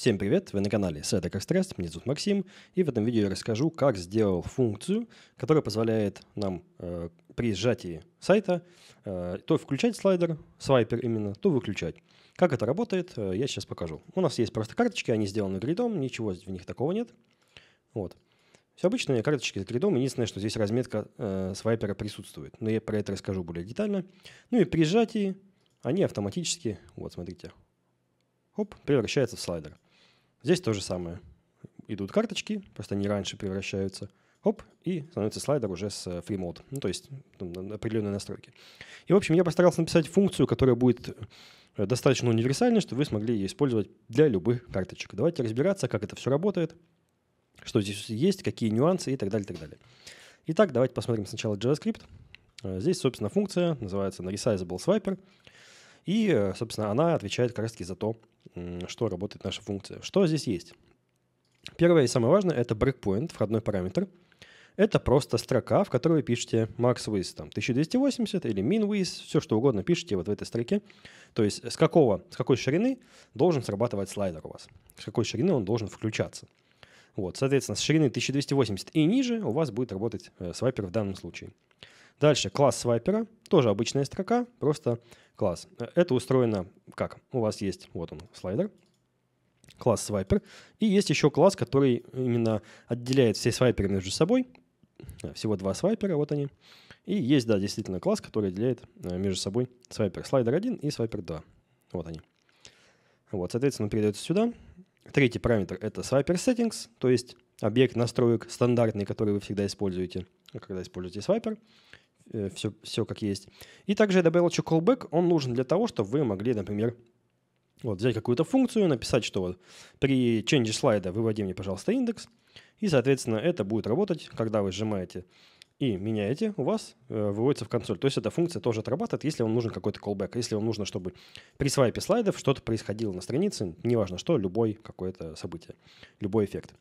Всем привет, вы на канале сайта как стресс, меня зовут Максим, и в этом видео я расскажу, как сделал функцию, которая позволяет нам э, при сжатии сайта э, то включать слайдер, свайпер именно, то выключать. Как это работает, э, я сейчас покажу. У нас есть просто карточки, они сделаны гридом, ничего в них такого нет. Вот. Все обычные карточки с гридом, единственное, что здесь разметка э, свайпера присутствует, но я про это расскажу более детально. Ну и при сжатии они автоматически, вот смотрите, Оп, превращается в слайдер. Здесь то же самое. Идут карточки, просто они раньше превращаются. Оп, и становится слайдер уже с э, free mode, ну, то есть там, определенные настройки. И, в общем, я постарался написать функцию, которая будет э, достаточно универсальной, чтобы вы смогли ее использовать для любых карточек. Давайте разбираться, как это все работает, что здесь есть, какие нюансы и так далее, и так далее. Итак, давайте посмотрим сначала JavaScript. Э, здесь, собственно, функция называется resizable swiper. И, собственно, она отвечает как раз-таки за то, что работает наша функция. Что здесь есть? Первое и самое важное – это breakpoint, входной параметр. Это просто строка, в которой вы пишете max там 1280 или min width, все что угодно пишите вот в этой строке. То есть с, какого, с какой ширины должен срабатывать слайдер у вас, с какой ширины он должен включаться. Вот, соответственно, с ширины 1280 и ниже у вас будет работать э, свайпер в данном случае. Дальше класс свайпера, тоже обычная строка, просто класс. Э, это устроено как? У вас есть, вот он, слайдер, класс свайпер. И есть еще класс, который именно отделяет все свайперы между собой. Э, всего два свайпера, вот они. И есть, да, действительно класс, который отделяет э, между собой свайпер. Слайдер 1 и свайпер 2. Вот они. Вот, соответственно, передается сюда. Третий параметр — это свайпер settings, то есть объект настроек стандартный, который вы всегда используете, когда используете свайпер э, все, все как есть. И также добавил AWL callback, он нужен для того, чтобы вы могли, например, вот, взять какую-то функцию, написать, что вот при change слайда выводи мне, пожалуйста, индекс, и, соответственно, это будет работать, когда вы сжимаете и меняете, у вас э, выводится в консоль. То есть эта функция тоже отрабатывает, если вам нужен какой-то callback, если вам нужно, чтобы при свайпе слайдов что-то происходило на странице, неважно что, любое какое-то событие, любой эффект.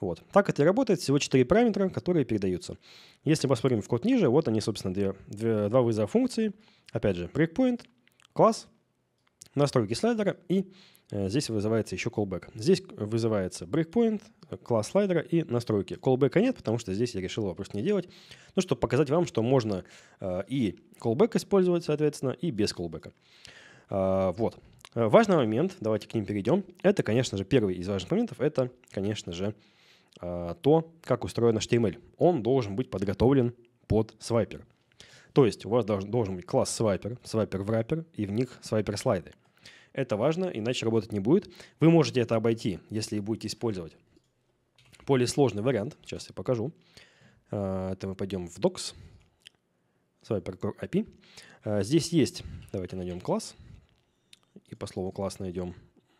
Вот. Так это и работает. Всего 4 параметра, которые передаются. Если посмотрим в код ниже, вот они, собственно, две, две, два вызова функции. Опять же, breakpoint, класс, настройки слайдера и э, здесь вызывается еще callback. Здесь вызывается breakpoint, класс слайдера и настройки. Callback нет, потому что здесь я решил вопрос не делать. Ну, чтобы показать вам, что можно э, и callback использовать, соответственно, и без callback. Э, вот. Важный момент, давайте к ним перейдем. Это, конечно же, первый из важных моментов, это, конечно же, а, то, как устроен HTML. Он должен быть подготовлен под свайпер. То есть у вас должен, должен быть класс свайпер, свайпер в раппер и в них свайпер слайды. Это важно, иначе работать не будет. Вы можете это обойти, если будете использовать более сложный вариант. Сейчас я покажу. А, это мы пойдем в Docs, свайпер API. А, здесь есть, давайте найдем класс. И по слову класс найдем,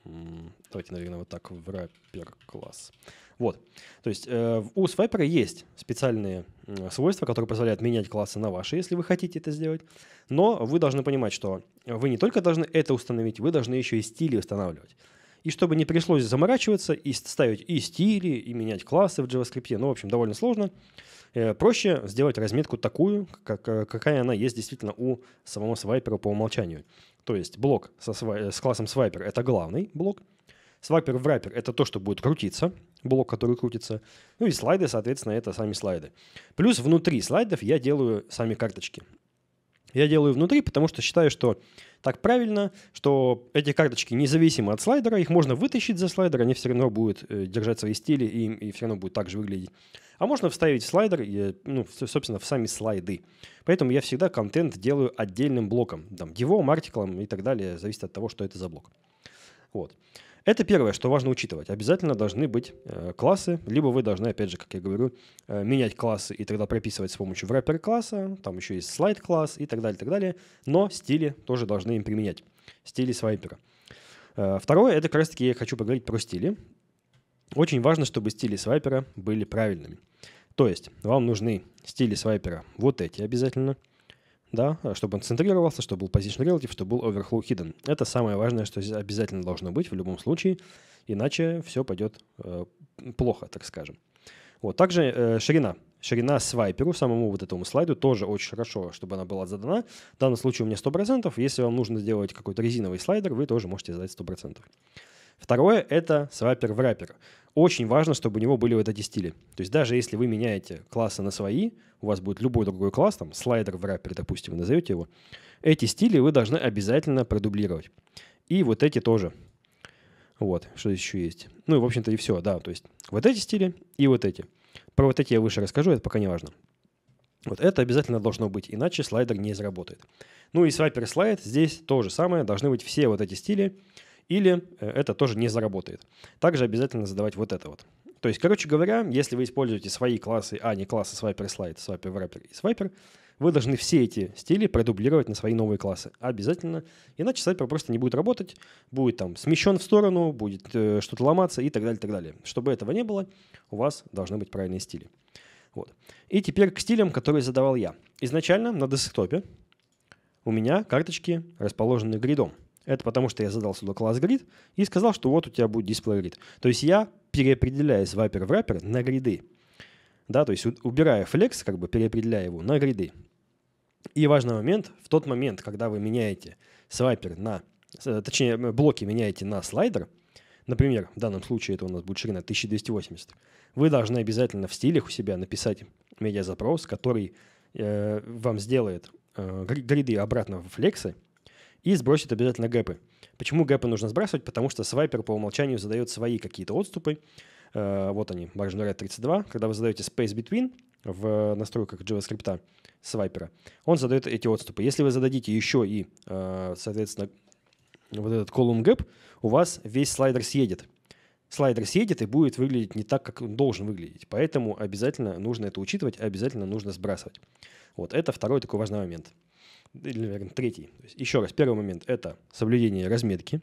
давайте, наверное, вот так, в раппер класс вот. То есть э, у свайпера есть специальные свойства, которые позволяют менять классы на ваши, если вы хотите это сделать. Но вы должны понимать, что вы не только должны это установить, вы должны еще и стили устанавливать. И чтобы не пришлось заморачиваться и ставить и стили, и менять классы в JavaScript, ну, в общем, довольно сложно, э, проще сделать разметку такую, какая она есть действительно у самого свайпера по умолчанию. То есть блок со, с классом свайпер – это главный блок, свайпер в раппер – это то, что будет крутиться, блок, который крутится. Ну и слайды, соответственно, это сами слайды. Плюс внутри слайдов я делаю сами карточки. Я делаю внутри, потому что считаю, что так правильно, что эти карточки независимы от слайдера, их можно вытащить за слайдер, они все равно будут э, держать свои стили и, и все равно будут так же выглядеть. А можно вставить в слайдер, ну, собственно, в сами слайды. Поэтому я всегда контент делаю отдельным блоком, там, его, артиклом и так далее, зависит от того, что это за блок. Вот. Это первое, что важно учитывать. Обязательно должны быть э, классы, либо вы должны, опять же, как я говорю, э, менять классы и тогда прописывать с помощью wrapper класса, там еще есть слайд класс и так далее, так далее. Но стили тоже должны им применять, стили свайпера. Э, второе, это как раз таки я хочу поговорить про стили. Очень важно, чтобы стили свайпера были правильными. То есть вам нужны стили свайпера вот эти обязательно – да, чтобы он центрировался, чтобы был position relative, чтобы был overflow hidden. Это самое важное, что обязательно должно быть в любом случае, иначе все пойдет э, плохо, так скажем. Вот, также э, ширина. Ширина свайперу, самому вот этому слайду, тоже очень хорошо, чтобы она была задана. В данном случае у меня 100%. Если вам нужно сделать какой-то резиновый слайдер, вы тоже можете задать 100%. Второе – это сваппер в раппер. Очень важно, чтобы у него были вот эти стили. То есть даже если вы меняете классы на свои, у вас будет любой другой класс, там слайдер в раппере, допустим, вы назовете его, эти стили вы должны обязательно продублировать. И вот эти тоже. Вот, что здесь еще есть. Ну и, в общем-то, и все, да. То есть вот эти стили и вот эти. Про вот эти я выше расскажу, это пока не важно. Вот это обязательно должно быть, иначе слайдер не заработает. Ну и свайпер слайд здесь то же самое, должны быть все вот эти стили, или э, это тоже не заработает. Также обязательно задавать вот это вот. То есть, короче говоря, если вы используете свои классы, а не классы Swiper Slide, Swiper Wrapper и Swiper, вы должны все эти стили продублировать на свои новые классы. Обязательно. Иначе Swiper просто не будет работать, будет там смещен в сторону, будет э, что-то ломаться и так далее, так далее. Чтобы этого не было, у вас должны быть правильные стили. Вот. И теперь к стилям, которые задавал я. Изначально на десктопе у меня карточки расположены гридом – это потому, что я задал сюда класс grid и сказал, что вот у тебя будет display grid. То есть я переопределяю свайпер в wrapper на гриды. Да, то есть убирая flex как бы переопределяя его на гриды. И важный момент, в тот момент, когда вы меняете свайпер на, э, точнее, блоки меняете на слайдер, например, в данном случае это у нас будет ширина 1280, вы должны обязательно в стилях у себя написать медиазапрос, который э, вам сделает э, гриды обратно в флексы, и сбросит обязательно гэпы. Почему гэпы нужно сбрасывать? Потому что свайпер по умолчанию задает свои какие-то отступы. Э, вот они, margin rate 32. Когда вы задаете space between в э, настройках JavaScript свайпера, он задает эти отступы. Если вы зададите еще и, э, соответственно, вот этот column gap, у вас весь слайдер съедет. Слайдер съедет и будет выглядеть не так, как он должен выглядеть. Поэтому обязательно нужно это учитывать, обязательно нужно сбрасывать. Вот это второй такой важный момент или, наверное, третий. То есть, еще раз, первый момент – это соблюдение разметки.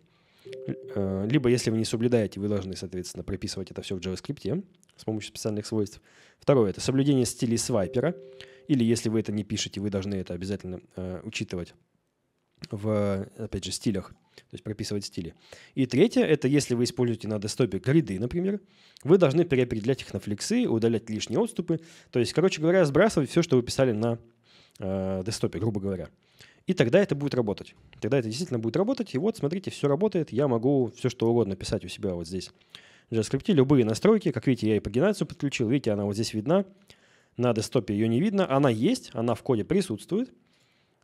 Э, либо, если вы не соблюдаете, вы должны, соответственно, прописывать это все в JavaScript с помощью специальных свойств. Второе – это соблюдение стилей свайпера. Или, если вы это не пишете, вы должны это обязательно э, учитывать в, опять же, стилях, то есть прописывать стили. И третье – это если вы используете на десктопе гриды, например, вы должны переопределять их на флексы, удалять лишние отступы. То есть, короче говоря, сбрасывать все, что вы писали на э, десктопе, грубо говоря. И тогда это будет работать. Тогда это действительно будет работать. И вот, смотрите, все работает. Я могу все что угодно писать у себя вот здесь в JavaScript. Любые настройки. Как видите, я и пагинацию подключил. Видите, она вот здесь видна. На десктопе ее не видно. Она есть, она в коде присутствует.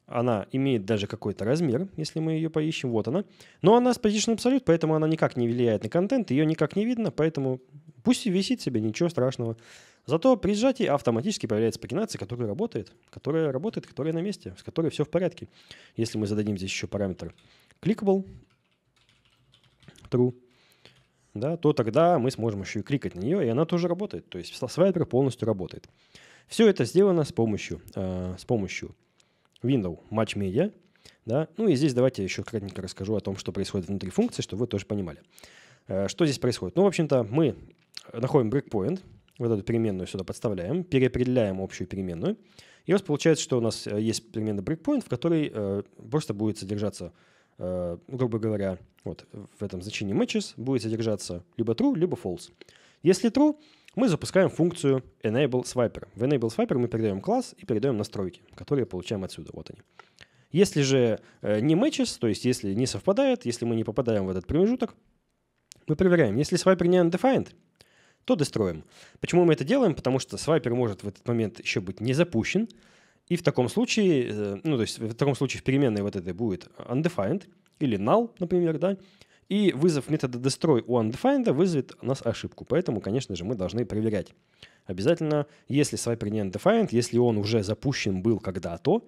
Она имеет даже какой-то размер, если мы ее поищем. Вот она. Но она с Position Absolute, поэтому она никак не влияет на контент. Ее никак не видно, поэтому Пусть и висит себе, ничего страшного. Зато при сжатии автоматически появляется пагинация, которая работает, которая работает, которая на месте, с которой все в порядке. Если мы зададим здесь еще параметр clickable, true, да, то тогда мы сможем еще и кликать на нее, и она тоже работает. То есть свайпер полностью работает. Все это сделано с помощью, э, с помощью Windows Match Media. Да? Ну и здесь давайте еще кратенько расскажу о том, что происходит внутри функции, чтобы вы тоже понимали. Э, что здесь происходит? Ну, в общем-то, мы находим breakpoint, вот эту переменную сюда подставляем, переопределяем общую переменную. И у нас получается, что у нас э, есть переменная breakpoint, в которой э, просто будет содержаться, э, ну, грубо говоря, вот в этом значении matches будет содержаться либо true, либо false. Если true, мы запускаем функцию enable swiper. В enable swiper мы передаем класс и передаем настройки, которые получаем отсюда. Вот они. Если же э, не matches, то есть если не совпадает, если мы не попадаем в этот промежуток, мы проверяем. Если swiper не undefined, то дестроим. Почему мы это делаем? Потому что свайпер может в этот момент еще быть не запущен, и в таком случае, э, ну, то есть в таком случае в переменной вот этой будет undefined или null, например, да, и вызов метода destroy у undefined вызовет у нас ошибку. Поэтому, конечно же, мы должны проверять. Обязательно, если свайпер не undefined, если он уже запущен был когда-то,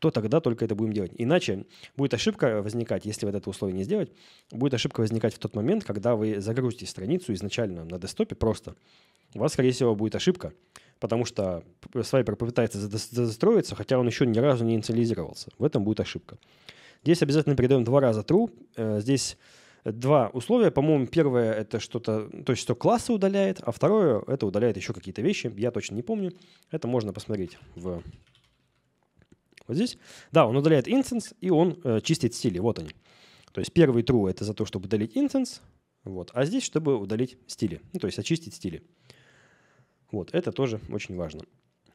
то тогда только это будем делать. Иначе будет ошибка возникать, если вот это условие не сделать, будет ошибка возникать в тот момент, когда вы загрузите страницу изначально на десктопе просто. У вас, скорее всего, будет ошибка, потому что свайпер попытается застроиться, хотя он еще ни разу не инициализировался. В этом будет ошибка. Здесь обязательно передаем два раза true. Э, здесь два условия. По-моему, первое — это что-то, то есть что классы удаляет, а второе — это удаляет еще какие-то вещи. Я точно не помню. Это можно посмотреть в вот здесь, да, он удаляет инстенс, и он э, чистит стили. Вот они. То есть первый true — это за то, чтобы удалить инстенс, вот, а здесь, чтобы удалить стили, ну, то есть очистить стили. Вот, это тоже очень важно.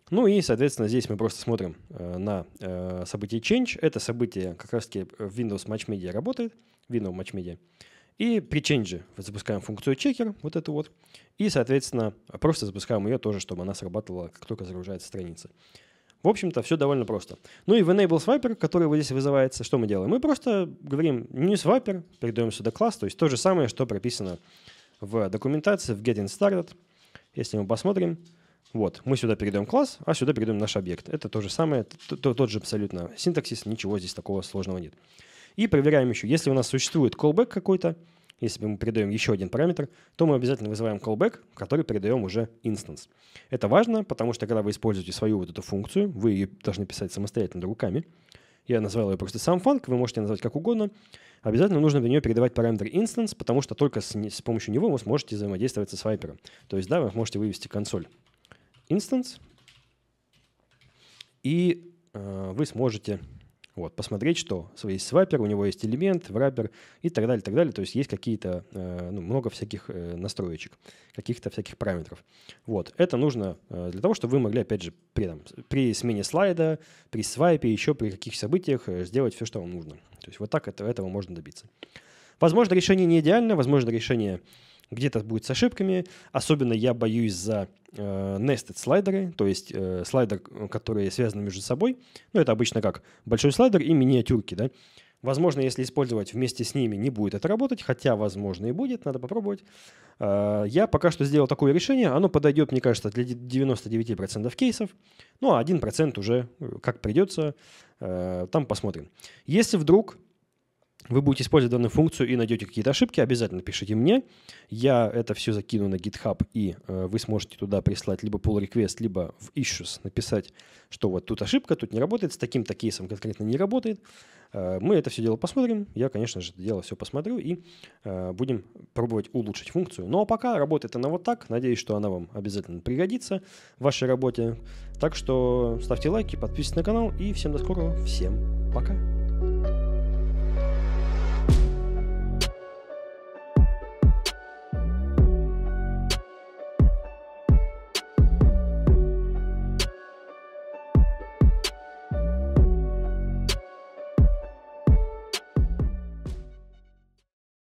Ну и, соответственно, здесь мы просто смотрим э, на э, событие change. Это событие как раз-таки в Windows Match Media работает, Windows Match Media. И при change запускаем функцию чекер, вот эту вот, и, соответственно, просто запускаем ее тоже, чтобы она срабатывала, как только загружается страница. В общем-то, все довольно просто. Ну и в enable swiper, который вот здесь вызывается, что мы делаем? Мы просто говорим new swiper, передаем сюда класс, то есть то же самое, что прописано в документации, в getting started. Если мы посмотрим, вот, мы сюда передаем класс, а сюда передаем наш объект. Это то же самое, тот же абсолютно синтаксис, ничего здесь такого сложного нет. И проверяем еще, если у нас существует callback какой-то, если мы передаем еще один параметр, то мы обязательно вызываем callback, который передаем уже instance. Это важно, потому что когда вы используете свою вот эту функцию, вы ее должны писать самостоятельно руками. Я назвал ее просто сам фанк, вы можете назвать как угодно. Обязательно нужно для нее передавать параметр instance, потому что только с, с помощью него вы сможете взаимодействовать со свайпером. То есть, да, вы можете вывести консоль instance, и э, вы сможете вот, посмотреть, что есть свайпер, у него есть элемент, враппер и так далее, так далее. То есть есть какие-то, э, ну, много всяких э, настроечек, каких-то всяких параметров. Вот, это нужно э, для того, чтобы вы могли, опять же, при, там, при смене слайда, при свайпе, еще при каких событиях э, сделать все, что вам нужно. То есть вот так это, этого можно добиться. Возможно, решение не идеально, возможно, решение где-то будет с ошибками. Особенно я боюсь за э, nested слайдеры, то есть э, слайдер, которые связаны между собой. Ну, это обычно как большой слайдер и миниатюрки, да. Возможно, если использовать вместе с ними, не будет это работать, хотя, возможно, и будет, надо попробовать. Э, я пока что сделал такое решение, оно подойдет, мне кажется, для 99% кейсов, ну, а 1% уже э, как придется, э, там посмотрим. Если вдруг вы будете использовать данную функцию и найдете какие-то ошибки, обязательно пишите мне. Я это все закину на GitHub, и э, вы сможете туда прислать либо pull request, либо в issues написать, что вот тут ошибка, тут не работает, с таким-то кейсом конкретно не работает. Э, мы это все дело посмотрим. Я, конечно же, это дело все посмотрю и э, будем пробовать улучшить функцию. Ну а пока работает она вот так. Надеюсь, что она вам обязательно пригодится в вашей работе. Так что ставьте лайки, подписывайтесь на канал, и всем до скорого, всем пока.